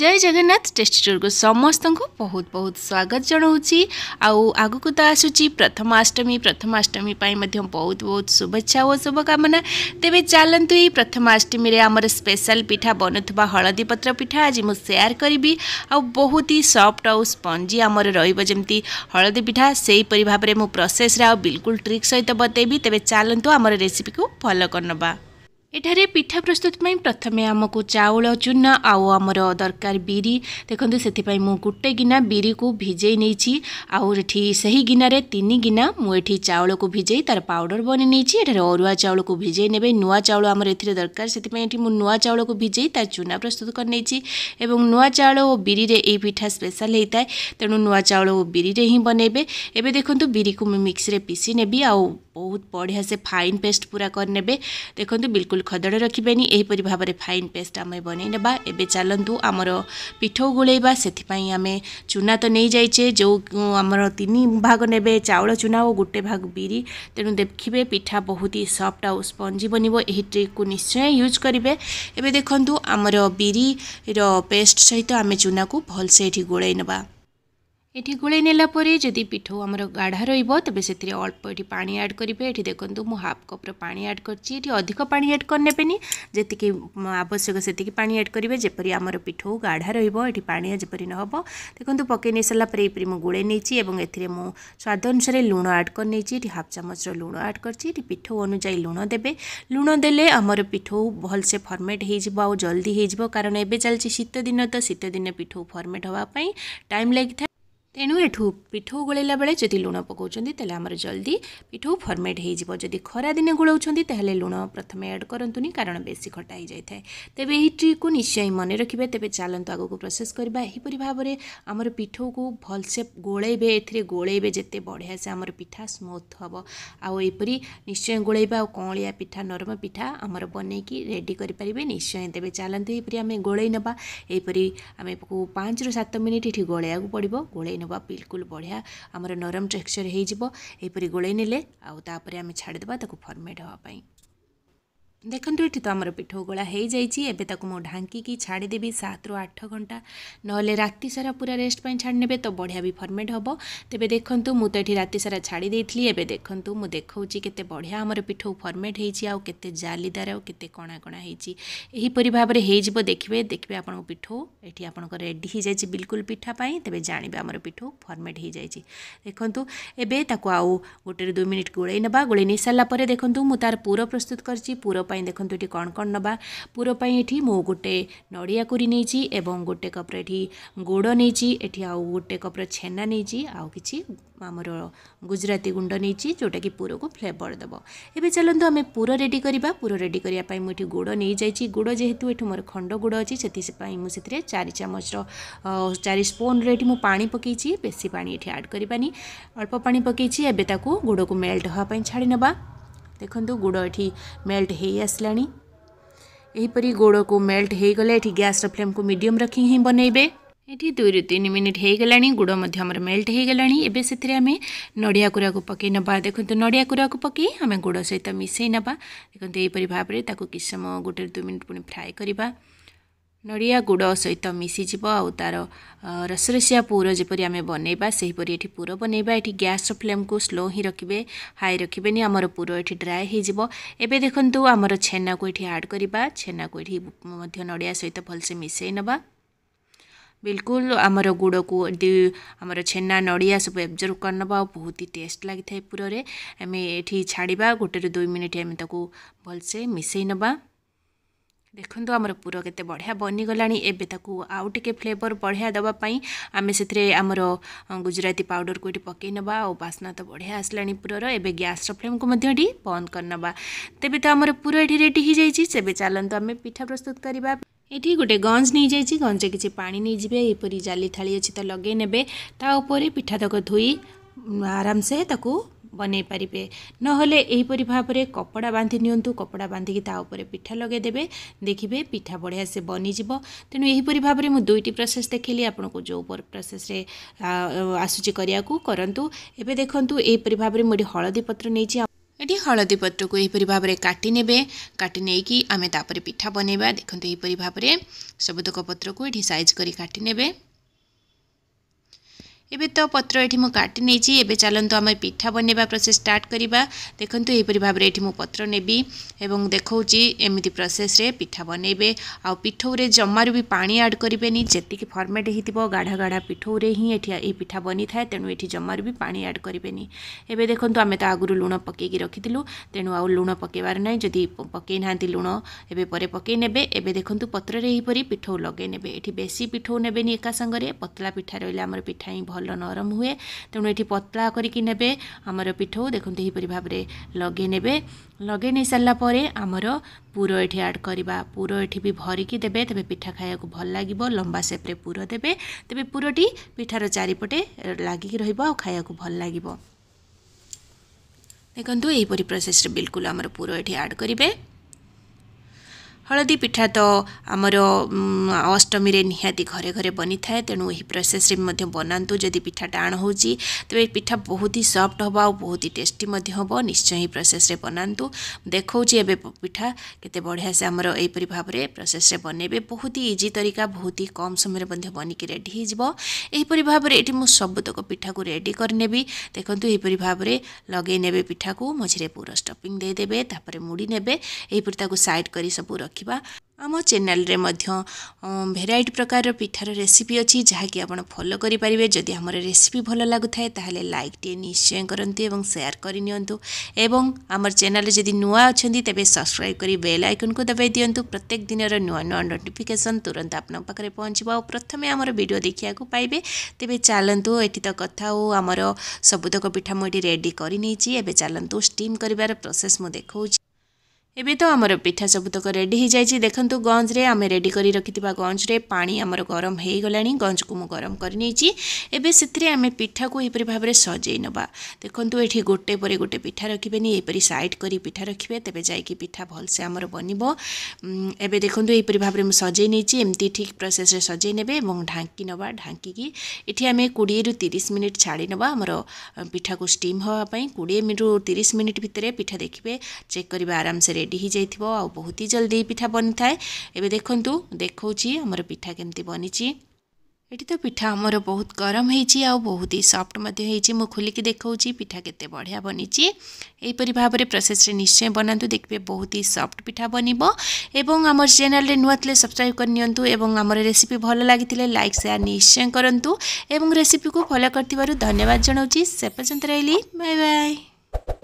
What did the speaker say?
ଜୟ Jagannath test ଟୁର୍କୁ ସମସ୍ତଙ୍କୁ ବହୁତ ବହୁତ ସ୍ୱାଗତ ଜଣାଉଛି ଆଉ ଆଗକୁ ତ ଆସୁଛି ପ୍ରଥମାଷ୍ଟମୀ ପ୍ରଥମାଷ୍ଟମୀ ପାଇଁ ମଧ୍ୟ ବହୁତ ବହୁତ ଶୁଭେଚ୍ଛା ଓ ଶୁଭକାମନା ତେବେ ଚାଲନ୍ତୁ ଏଇ ପ୍ରଥମାଷ୍ଟମୀରେ ଆମର ସ୍ପେଶାଲ ପିଠା ବନୁଥିବା ହଳଦୀ ପତ୍ର ପିଠା ଆଜି ମୁଁ ସେୟାର କରିବି ଆଉ ବହୁତ ହି ସଫ୍ଟ ଆଉ ସ୍ପଞ୍ଜି ଆମର ରହିବ ଯେମିତି ହଳଦୀ ପିଠା ସେହିପରି ଭାବରେ ମୁଁ ପ୍ରୋସେସ୍ରେ ଆଉ ବିଲକୁଲ ଟ୍ରିକ୍ ସହିତ ବତେଇବି ତେବେ ଚାଲନ୍ତୁ ଆମର ରେସିପିକୁ ଫଲୋ କରିନେବା ଏଠାରେ ପିଠା ପ୍ରସ୍ତୁତି ପାଇଁ ପ୍ରଥମେ ଆମକୁ ଚାଉଳ ଚୂନା ଆଉ ଆମର ଦରକାର ବିରି ଦେଖନ୍ତୁ ସେଥିପାଇଁ ମୁଁ ଗୋଟେ ଗିନା ବିରିକୁ ଭିଜେଇ ନେଇଛି ଆଉ ଏଠି ସେହି ଗିନାରେ ତିନି ଗିନା ମୁଁ ଏଠି ଚାଉଳକୁ ଭିଜେଇ ତା'ର ପାଉଡ଼ର ବନେଇ ନେଇଛି ଏଠାରେ ଅରୁଆ ଚାଉଳକୁ ଭିଜେଇ ନେବେ ନୂଆ ଚାଉଳ ଆମର ଏଥିରେ ଦରକାର ସେଥିପାଇଁ ଏଠି ମୁଁ ନୂଆ ଚାଉଳକୁ ଭିଜେଇ ତା'ର ଚୂନା ପ୍ରସ୍ତୁତ କରିନେଇଛି ଏବଂ ନୂଆ ଚାଉଳ ଓ ବିରିରେ ଏହି ପିଠା ସ୍ପେଶାଲ ହେଇଥାଏ ତେଣୁ ନୂଆ ଚାଉଳ ଓ ବିରିରେ ହିଁ ବନେଇବେ ଏବେ ଦେଖନ୍ତୁ ବିରିକୁ ମୁଁ ମିକ୍ସିରେ ପିସି ନେବି ଆଉ ବହୁତ ବଢ଼ିଆ ସେ ଫାଇନ୍ ପେଷ୍ଟ ପୁରା କରିନେବେ ଦେଖନ୍ତୁ ବିଲକୁଲ ଖଦଡ଼ ରଖିବେନି ଏହିପରି ଭାବରେ ଫାଇନ୍ ପେଷ୍ଟ ଆମେ ବନେଇ ନେବା ଏବେ ଚାଲନ୍ତୁ ଆମର ପିଠଉ ଗୋଳେଇବା ସେଥିପାଇଁ ଆମେ ଚୁନା ତ ନେଇଯାଇଛେ ଯେଉଁ ଆମର ତିନି ଭାଗ ନେବେ ଚାଉଳ ଚୁନା ଓ ଗୋଟେ ଭାଗ ବିରି ତେଣୁ ଦେଖିବେ ପିଠା ବହୁତ ହି ସଫ୍ଟ ଆଉ ସ୍ପଞ୍ଜି ବନିବ ଏହି ଟ୍ରିକ୍କୁ ନିଶ୍ଚୟ ୟୁଜ୍ କରିବେ ଏବେ ଦେଖନ୍ତୁ ଆମର ବିରିର ପେଷ୍ଟ ସହିତ ଆମେ ଚୁନାକୁ ଭଲସେ ଏଠି ଗୋଳେଇ ନେବା এটি গোলাই নেলা পরে যদি পিঠু আমার গাঢ়া রহব তবে সেটি অল্প এটি পা আড করবে এটি দেখুন মু হাফ কপ্র পা আড করছি এটি অধিক পা আড করে যেত আবশ্যক সেটি পা আড করবে যেপর আমার পিঠু গাঢ়া রহব এটি পাণিয়া যেপর নহব দেখুন পকাই নিয়ে সারা পরে এইপরি মু গোলাই নিয়েছি এবং এতে মু স্বাদ অনুসারে লুণ আড করে নিয়েছি এটি হাফ চামচর লুণ আড করছি এটি পিঠু অনুযায়ী লুণ দেবে লুণ দেলে আমার পিঠু ভালসে ফর্মেট হয়ে যাব আলদি হয়ে যাব কারণ এবে চলছে শীত দিন তো শীত দিন পিঠু ফর্মেট হওয়া টাইম লাগি থাকে ତେଣୁ ଏଠୁ ପିଠଉ ଗୋଳେଇଲା ବେଳେ ଯଦି ଲୁଣ ପକାଉଛନ୍ତି ତାହେଲେ ଆମର ଜଲ୍ଦି ପିଠଉ ଫର୍ମେଟ୍ ହେଇଯିବ ଯଦି ଖରାଦିନେ ଗୋଳାଉଛନ୍ତି ତାହେଲେ ଲୁଣ ପ୍ରଥମେ ଆଡ଼୍ କରନ୍ତୁନି କାରଣ ବେଶୀ ଖଟା ହେଇଯାଇଥାଏ ତେବେ ଏହି ଟ୍ରିକ୍କୁ ନିଶ୍ଚୟ ମନେ ରଖିବେ ତେବେ ଚାଲନ୍ତୁ ଆଗକୁ ପ୍ରୋସେସ୍ କରିବା ଏହିପରି ଭାବରେ ଆମର ପିଠଉକୁ ଭଲସେ ଗୋଳେଇବେ ଏଥିରେ ଗୋଳେଇବେ ଯେତେ ବଢ଼ିଆ ସେ ଆମର ପିଠା ସ୍ମୁଥ୍ ହେବ ଆଉ ଏପରି ନିଶ୍ଚୟ ଗୋଳେଇବା ଆଉ କଅଁଳିଆ ପିଠା ନରମ ପିଠା ଆମର ବନେଇକି ରେଡ଼ି କରିପାରିବେ ନିଶ୍ଚୟ ତେବେ ଚାଲନ୍ତୁ ଏହିପରି ଆମେ ଗୋଳେଇ ନେବା ଏହିପରି ଆମେ ପାଞ୍ଚରୁ ସାତ ମିନିଟ୍ ଏଠି ଗୋଳେଇବାକୁ ପଡ଼ିବ ଗୋଳେଇ ନେବା ବିଲକୁଲ ବଢ଼ିଆ ଆମର ନରମ ଟେକ୍ସଚର୍ ହୋଇଯିବ ଏହିପରି ଗୋଳେଇ ନେଲେ ଆଉ ତାପରେ ଆମେ ଛାଡ଼ିଦେବା ତାକୁ ଫର୍ମେଟ୍ ହେବା ପାଇଁ ଦେଖନ୍ତୁ ଏଠି ତ ଆମର ପିଠଉ ଗୋଳା ହେଇଯାଇଛି ଏବେ ତାକୁ ମୁଁ ଢାଙ୍କିକି ଛାଡ଼ିଦେବି ସାତରୁ ଆଠ ଘଣ୍ଟା ନହେଲେ ରାତି ସାରା ପୁରା ରେଷ୍ଟ ପାଇଁ ଛାଡ଼ି ନେବେ ତ ବଢ଼ିଆ ବି ଫର୍ମେଟ୍ ହେବ ତେବେ ଦେଖନ୍ତୁ ମୁଁ ତ ଏଠି ରାତି ସାରା ଛାଡ଼ି ଦେଇଥିଲି ଏବେ ଦେଖନ୍ତୁ ମୁଁ ଦେଖାଉଛି କେତେ ବଢ଼ିଆ ଆମର ପିଠଉ ଫର୍ମେଟ୍ ହେଇଛି ଆଉ କେତେ ଜାଲିଦାର ଆଉ କେତେ କଣା କଣା ହେଇଛି ଏହିପରି ଭାବରେ ହେଇଯିବ ଦେଖିବେ ଦେଖିବେ ଆପଣଙ୍କ ପିଠଉ ଏଠି ଆପଣଙ୍କ ରେଡ଼ି ହେଇଯାଇଛି ବିଲକୁଲ ପିଠା ପାଇଁ ତେବେ ଜାଣିବେ ଆମର ପିଠଉ ଫର୍ମେଟ୍ ହେଇଯାଇଛି ଦେଖନ୍ତୁ ଏବେ ତାକୁ ଆଉ ଗୋଟେରୁ ଦୁଇ ମିନିଟ୍ ଗୋଳେଇ ନେବା ଗୋଳେଇ ନେଇ ସାରିଲା ପରେ ଦେଖନ୍ତୁ ମୁଁ ତା'ର ପୁର ପ୍ରସ୍ତୁତ କରିଛି ପୁର ପାଇଁ ଦେଖନ୍ତୁ ଏଠି କ'ଣ କ'ଣ ନେବା ପୁର ପାଇଁ ଏଠି ମୁଁ ଗୋଟେ ନଡ଼ିଆ କୋରି ନେଇଛି ଏବଂ ଗୋଟେ କପ୍ର ଏଠି ଗୁଡ଼ ନେଇଛି ଏଠି ଆଉ ଗୋଟେ କପ୍ର ଛେନା ନେଇଛି ଆଉ କିଛି ଆମର ଗୁଜୁରାତି ଗୁଣ୍ଡ ନେଇଛି ଯେଉଁଟାକି ପୁରକୁ ଫ୍ଲେଭର ଦେବ ଏବେ ଚାଲନ୍ତୁ ଆମେ ପୁର ରେଡ଼ି କରିବା ପୁର ରେଡ଼ି କରିବା ପାଇଁ ମୁଁ ଏଠି ଗୁଡ଼ ନେଇଯାଇଛି ଗୁଡ଼ ଯେହେତୁ ଏଠି ମୋର ଖଣ୍ଡ ଗୁଡ଼ ଅଛି ସେଥିପାଇଁ ମୁଁ ସେଥିରେ ଚାରି ଚାମଚର ଚାରି ସ୍ପୁନ୍ରେ ଏଠି ମୁଁ ପାଣି ପକାଇଛି ବେଶୀ ପାଣି ଏଠି ଆଡ଼୍ କରିବାନି ଅଳ୍ପ ପାଣି ପକାଇଛି ଏବେ ତାକୁ ଗୁଡ଼କୁ ମେଲ୍ଟ ହେବା ପାଇଁ ଛାଡ଼ି ନେବା ଦେଖନ୍ତୁ ଗୁଡ଼ ଏଠି ମେଲ୍ଟ ହେଇ ଆସିଲାଣି ଏହିପରି ଗୋଡ଼କୁ ମେଲ୍ଟ ହେଇଗଲେ ଏଠି ଗ୍ୟାସ୍ର ଫ୍ଲେମ୍କୁ ମିଡ଼ିୟମ୍ ରଖି ହିଁ ବନେଇବେ ଏଠି ଦୁଇରୁ ତିନି ମିନିଟ୍ ହେଇଗଲାଣି ଗୁଡ଼ ମଧ୍ୟ ଆମର ମେଲ୍ଟ ହେଇଗଲାଣି ଏବେ ସେଥିରେ ଆମେ ନଡ଼ିଆ କୁରାକୁ ପକାଇ ନେବା ଦେଖନ୍ତୁ ନଡ଼ିଆ କୁରାକୁ ପକାଇ ଆମେ ଗୁଡ଼ ସହିତ ମିଶାଇ ନେବା ଦେଖନ୍ତୁ ଏହିପରି ଭାବରେ ତାକୁ କିଛି ସମୟ ଗୋଟେ ଦୁଇ ମିନିଟ୍ ପୁଣି ଫ୍ରାଏ କରିବା ନଡ଼ିଆ ଗୁଡ଼ ସହିତ ମିଶିଯିବ ଆଉ ତା'ର ରସରସିଆ ପୁର ଯେପରି ଆମେ ବନେଇବା ସେହିପରି ଏଠି ପୁର ବନେଇବା ଏଠି ଗ୍ୟାସ୍ର ଫ୍ଲେମ୍କୁ ସ୍ଲୋ ହିଁ ରଖିବେ ହାଇ ରଖିବେନି ଆମର ପୁର ଏଠି ଡ୍ରାଏ ହୋଇଯିବ ଏବେ ଦେଖନ୍ତୁ ଆମର ଛେନାକୁ ଏଠି ଆଡ଼୍ କରିବା ଛେନାକୁ ଏଠି ମଧ୍ୟ ନଡ଼ିଆ ସହିତ ଭଲସେ ମିଶାଇ ନେବା ବିଲକୁଲ ଆମର ଗୁଡ଼କୁ ଆମର ଛେନା ନଡ଼ିଆ ସବୁ ଅବଜର୍ଭ କରିନେବା ଆଉ ବହୁତ ହି ଟେଷ୍ଟ ଲାଗିଥାଏ ପୁରରେ ଆମେ ଏଠି ଛାଡ଼ିବା ଗୋଟେରୁ ଦୁଇ ମିନିଟ୍ ଆମେ ତାକୁ ଭଲସେ ମିଶାଇ ନେବା ଦେଖନ୍ତୁ ଆମର ପୁର କେତେ ବଢ଼ିଆ ବନିଗଲାଣି ଏବେ ତାକୁ ଆଉ ଟିକେ ଫ୍ଲେଭର୍ ବଢ଼ିଆ ଦେବା ପାଇଁ ଆମେ ସେଥିରେ ଆମର ଗୁଜୁରାତି ପାଉଡ଼ରକୁ ଏଠି ପକାଇ ନେବା ଆଉ ବାସ୍ନା ତ ବଢ଼ିଆ ଆସିଲାଣି ପୁରର ଏବେ ଗ୍ୟାସ୍ର ଫ୍ଲେମ୍କୁ ମଧ୍ୟ ଏଠି ବନ୍ଦ କରିନେବା ତେବେ ତ ଆମର ପୁର ଏଠି ରେଡ଼ି ହୋଇଯାଇଛି ତେବେ ଚାଲନ୍ତୁ ଆମେ ପିଠା ପ୍ରସ୍ତୁତ କରିବା ଏଠି ଗୋଟେ ଗଞ୍ଜ ନେଇଯାଇଛି ଗଞ୍ଜରେ କିଛି ପାଣି ନେଇଯିବେ ଏହିପରି ଜାଲି ଥାଳି ଅଛି ତ ଲଗାଇ ନେବେ ତା ଉପରେ ପିଠାତକ ଧୋଇ ଆରାମସେ ତାକୁ ବନେଇ ପାରିବେ ନହେଲେ ଏହିପରି ଭାବରେ କପଡ଼ା ବାନ୍ଧି ନିଅନ୍ତୁ କପଡ଼ା ବାନ୍ଧିକି ତା ଉପରେ ପିଠା ଲଗାଇଦେବେ ଦେଖିବେ ପିଠା ବଢ଼ିଆ ସେ ବନିଯିବ ତେଣୁ ଏହିପରି ଭାବରେ ମୁଁ ଦୁଇଟି ପ୍ରୋସେସ୍ ଦେଖେଇଲି ଆପଣଙ୍କୁ ଯେଉଁ ପ୍ରୋସେସ୍ରେ ଆସୁଛି କରିବାକୁ କରନ୍ତୁ ଏବେ ଦେଖନ୍ତୁ ଏହିପରି ଭାବରେ ମୁଁ ଏଠି ହଳଦୀ ପତ୍ର ନେଇଛି ଏଠି ହଳଦୀ ପତ୍ରକୁ ଏହିପରି ଭାବରେ କାଟି ନେବେ କାଟି ନେଇକି ଆମେ ତାପରେ ପିଠା ବନେଇବା ଦେଖନ୍ତୁ ଏହିପରି ଭାବରେ ସବୁତକ ପତ୍ରକୁ ଏଠି ସାଇଜ୍ କରି କାଟି ନେବେ ଏବେ ତ ପତ୍ର ଏଠି ମୁଁ କାଟି ନେଇଛି ଏବେ ଚାଲନ୍ତୁ ଆମେ ପିଠା ବନାଇବା ପ୍ରୋସେସ୍ ଷ୍ଟାର୍ଟ କରିବା ଦେଖନ୍ତୁ ଏହିପରି ଭାବରେ ଏଠି ମୁଁ ପତ୍ର ନେବି ଏବଂ ଦେଖାଉଛି ଏମିତି ପ୍ରୋସେସ୍ରେ ପିଠା ବନାଇବେ ଆଉ ପିଠଉରେ ଜମାରୁ ବି ପାଣି ଆଡ଼୍ କରିବେନି ଯେତିକି ଫର୍ମେଟ୍ ହୋଇଥିବ ଗାଢ଼ା ଗାଢ଼ା ପିଠଉରେ ହିଁ ଏଠି ଏହି ପିଠା ବନିଥାଏ ତେଣୁ ଏଠି ଜମାରୁ ବି ପାଣି ଆଡ଼୍ କରିବେନି ଏବେ ଦେଖନ୍ତୁ ଆମେ ତ ଆଗରୁ ଲୁଣ ପକାଇକି ରଖିଥିଲୁ ତେଣୁ ଆଉ ଲୁଣ ପକାଇବାର ନାହିଁ ଯଦି ପକାଇ ନାହାନ୍ତି ଲୁଣ ଏବେ ପରେ ପକାଇ ନେବେ ଏବେ ଦେଖନ୍ତୁ ପତ୍ରରେ ଏହିପରି ପିଠଉ ଲଗାଇ ନେବେ ଏଠି ବେଶୀ ପିଠଉ ନେବେନି ଏକା ସାଙ୍ଗରେ ପତଳା ପିଠା ରହିଲେ ଆମର ପିଠା ହିଁ ଭଲ ଭଲ ନରମ ହୁଏ ତେଣୁ ଏଠି ପତଳା କରିକି ନେବେ ଆମର ପିଠଉ ଦେଖନ୍ତୁ ଏହିପରି ଭାବରେ ଲଗେଇ ନେବେ ଲଗେଇ ନେଇ ସାରିଲା ପରେ ଆମର ପୁର ଏଠି ଆଡ଼୍ କରିବା ପୁର ଏଠି ବି ଭରିକି ଦେବେ ତେବେ ପିଠା ଖାଇବାକୁ ଭଲ ଲାଗିବ ଲମ୍ବା ସେପ୍ରେ ପୁର ଦେବେ ତେବେ ପୁରଟି ପିଠାର ଚାରିପଟେ ଲାଗିକି ରହିବ ଆଉ ଖାଇବାକୁ ଭଲ ଲାଗିବ ଦେଖନ୍ତୁ ଏହିପରି ପ୍ରସେସରେ ବିଲକୁଲ୍ ଆମର ପୁର ଏଠି ଆଡ଼୍ କରିବେ ହଳଦୀ ପିଠା ତ ଆମର ଅଷ୍ଟମୀରେ ନିହାତି ଘରେ ଘରେ ବନିଥାଏ ତେଣୁ ଏହି ପ୍ରସେସରେ ମଧ୍ୟ ବନାନ୍ତୁ ଯଦି ପିଠା ଟାଣ ହେଉଛି ତେବେ ପିଠା ବହୁତ ହି ସଫ୍ଟ ହେବ ଆଉ ବହୁତ ହି ଟେଷ୍ଟି ମଧ୍ୟ ହେବ ନିଶ୍ଚୟ ଏହି ପ୍ରସେସରେ ବନାନ୍ତୁ ଦେଖାଉଛି ଏବେ ପିଠା କେତେ ବଢ଼ିଆ ସେ ଆମର ଏହିପରି ଭାବରେ ପ୍ରସେସରେ ବନେଇବେ ବହୁତ ହି ଇଜି ତରିକା ବହୁତ ହି କମ୍ ସମୟରେ ମଧ୍ୟ ବନିକି ରେଡ଼ି ହୋଇଯିବ ଏହିପରି ଭାବରେ ଏଠି ମୁଁ ସବୁତକ ପିଠାକୁ ରେଡ଼ି କରିନେବି ଦେଖନ୍ତୁ ଏହିପରି ଭାବରେ ଲଗେଇ ନେବେ ପିଠାକୁ ମଝିରେ ପୁରା ଷ୍ଟପିଂ ଦେଇଦେବେ ତାପରେ ମୁଡ଼ି ନେବେ ଏହିପରି ତାକୁ ସାଇଡ଼୍ କରି ସବୁ ରଖି ରଖିବା ଆମ ଚ୍ୟାନେଲ୍ରେ ମଧ୍ୟ ଭେରାଇଟି ପ୍ରକାରର ପିଠାର ରେସିପି ଅଛି ଯାହାକି ଆପଣ ଫଲୋ କରିପାରିବେ ଯଦି ଆମର ରେସିପି ଭଲ ଲାଗୁଥାଏ ତାହେଲେ ଲାଇକ୍ଟିଏ ନିଶ୍ଚୟ କରନ୍ତୁ ଏବଂ ସେୟାର କରିନିଅନ୍ତୁ ଏବଂ ଆମର ଚ୍ୟାନେଲ୍ରେ ଯଦି ନୂଆ ଅଛନ୍ତି ତେବେ ସବସ୍କ୍ରାଇବ୍ କରି ବେଲ୍ ଆଇକନ୍କୁ ଦବାଇ ଦିଅନ୍ତୁ ପ୍ରତ୍ୟେକ ଦିନର ନୂଆ ନୂଆ ନୋଟିଫିକେସନ୍ ତୁରନ୍ତ ଆପଣଙ୍କ ପାଖରେ ପହଞ୍ଚିବ ଆଉ ପ୍ରଥମେ ଆମର ଭିଡ଼ିଓ ଦେଖିବାକୁ ପାଇବେ ତେବେ ଚାଲନ୍ତୁ ଏଠି ତ କଥା ଓ ଆମର ସବୁତକ ପିଠା ମୁଁ ଏଠି ରେଡ଼ି କରିନେଇଛି ଏବେ ଚାଲନ୍ତୁ ଷ୍ଟିମ୍ କରିବାର ପ୍ରୋସେସ୍ ମୁଁ ଦେଖାଉଛି ଏବେ ତ ଆମର ପିଠା ସବୁତକ ରେଡ଼ି ହୋଇଯାଇଛି ଦେଖନ୍ତୁ ଗଞ୍ଜରେ ଆମେ ରେଡ଼ି କରି ରଖିଥିବା ଗଞ୍ଜରେ ପାଣି ଆମର ଗରମ ହୋଇଗଲାଣି ଗଞ୍ଜକୁ ମୁଁ ଗରମ କରିନେଇଛି ଏବେ ସେଥିରେ ଆମେ ପିଠାକୁ ଏହିପରି ଭାବରେ ସଜେଇ ନେବା ଦେଖନ୍ତୁ ଏଠି ଗୋଟେ ପରେ ଗୋଟେ ପିଠା ରଖିବେନି ଏହିପରି ସାଇଡ଼୍ କରି ପିଠା ରଖିବେ ତେବେ ଯାଇକି ପିଠା ଭଲସେ ଆମର ବନିବ ଏବେ ଦେଖନ୍ତୁ ଏହିପରି ଭାବରେ ମୁଁ ସଜେଇ ନେଇଛି ଏମିତି ଠିକ୍ ପ୍ରୋସେସ୍ରେ ସଜେଇ ନେବେ ଏବଂ ଢାଙ୍କି ନେବା ଢାଙ୍କିକି ଏଠି ଆମେ କୋଡ଼ିଏରୁ ତିରିଶ ମିନିଟ୍ ଛାଡ଼ି ନେବା ଆମର ପିଠାକୁ ଷ୍ଟିମ୍ ହେବା ପାଇଁ କୋଡ଼ିଏ ମିନିଟ୍ରୁ ତିରିଶ ମିନିଟ୍ ଭିତରେ ପିଠା ଦେଖିବେ ଚେକ୍ କରିବା ଆରାମସେ ରେଡ଼ି ହୋଇଯାଇଥିବ ଆଉ ବହୁତ ହି ଜଲ୍ଦି ପିଠା ବନିଥାଏ ଏବେ ଦେଖନ୍ତୁ ଦେଖାଉଛି ଆମର ପିଠା କେମିତି ବନିଛି ଏଠି ତ ପିଠା ଆମର ବହୁତ ଗରମ ହେଇଛି ଆଉ ବହୁତ ହି ସଫ୍ଟ ମଧ୍ୟ ହେଇଛି ମୁଁ ଖୋଲିକି ଦେଖାଉଛି ପିଠା କେତେ ବଢ଼ିଆ ବନିଛି ଏହିପରି ଭାବରେ ପ୍ରୋସେସ୍ରେ ନିଶ୍ଚୟ ବନାନ୍ତୁ ଦେଖିବେ ବହୁତ ହି ସଫ୍ଟ ପିଠା ବନିବ ଏବଂ ଆମର ଚ୍ୟାନେଲ୍ରେ ନୂଆ ଥିଲେ ସବସ୍କ୍ରାଇବ୍ କରିନିଅନ୍ତୁ ଏବଂ ଆମର ରେସିପି ଭଲ ଲାଗିଥିଲେ ଲାଇକ୍ ସେୟାର ନିଶ୍ଚୟ କରନ୍ତୁ ଏବଂ ରେସିପିକୁ ଫଲୋ କରିଥିବାରୁ ଧନ୍ୟବାଦ ଜଣାଉଛି ସେ ପର୍ଯ୍ୟନ୍ତ ରହିଲି ବାଏ ବାଏ